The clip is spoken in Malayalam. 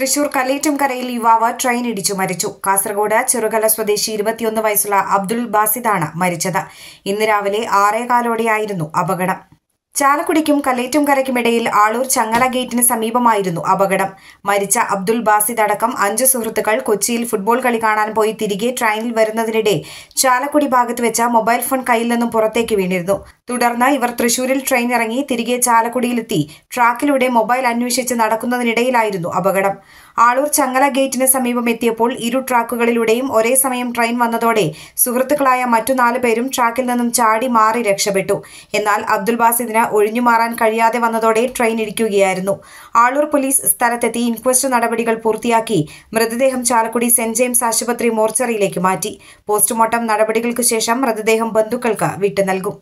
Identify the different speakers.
Speaker 1: തൃശൂർ കലേറ്റംകരയിൽ യുവാവ് ട്രെയിൻ ഇടിച്ചു മരിച്ചു കാസർഗോഡ് ചെറുകല സ്വദേശി ഇരുപത്തിയൊന്ന് വയസ്സുള്ള അബ്ദുൾ ബാസിദാണ് മരിച്ചത് ഇന്ന് രാവിലെ ആറേകാലോടെയായിരുന്നു അപകടം ചാലക്കുടിക്കും കലയറ്റുംകരയ്ക്കുമിടയിൽ ആളൂർ ചങ്ങല ഗേറ്റിന് സമീപമായിരുന്നു അപകടം മരിച്ച അബ്ദുൽ ബാസിദ് അടക്കം അഞ്ച് സുഹൃത്തുക്കൾ കൊച്ചിയിൽ ഫുട്ബോൾ കളി കാണാൻ പോയി തിരികെ ട്രെയിനിൽ വരുന്നതിനിടെ ചാലക്കുടി ഭാഗത്ത് വെച്ച മൊബൈൽ ഫോൺ കയ്യിൽ നിന്നും പുറത്തേക്ക് വീണിരുന്നു തുടർന്ന് ഇവർ തൃശൂരിൽ ട്രെയിൻ ഇറങ്ങി തിരികെ ചാലക്കുടിയിലെത്തി ട്രാക്കിലൂടെ മൊബൈൽ അന്വേഷിച്ച് നടക്കുന്നതിനിടയിലായിരുന്നു അപകടം ആളൂർ ചങ്ങല ഗേറ്റിന് സമീപം എത്തിയപ്പോൾ ഇരു ട്രാക്കുകളിലൂടെയും ഒരേ സമയം ട്രെയിൻ വന്നതോടെ സുഹൃത്തുക്കളായ മറ്റു നാല് പേരും ട്രാക്കിൽ നിന്നും ചാടി മാറി രക്ഷപ്പെട്ടു എന്നാൽ അബ്ദുൽ ബാസിദിന് ഒഴിഞ്ഞു മാറാൻ കഴിയാതെ വന്നതോടെ ട്രെയിൻ ഇടിക്കുകയായിരുന്നു ആളൂർ പോലീസ് സ്ഥലത്തെത്തി ഇൻക്വസ്റ്റ് നടപടികൾ പൂർത്തിയാക്കി മൃതദേഹം ചാലക്കുടി സെന്റ് ജെയിംസ് ആശുപത്രി മോർച്ചറിയിലേക്ക് മാറ്റി പോസ്റ്റ്മോർട്ടം നടപടികൾക്ക് ശേഷം മൃതദേഹം ബന്ധുക്കൾക്ക് വിട്ടു നൽകും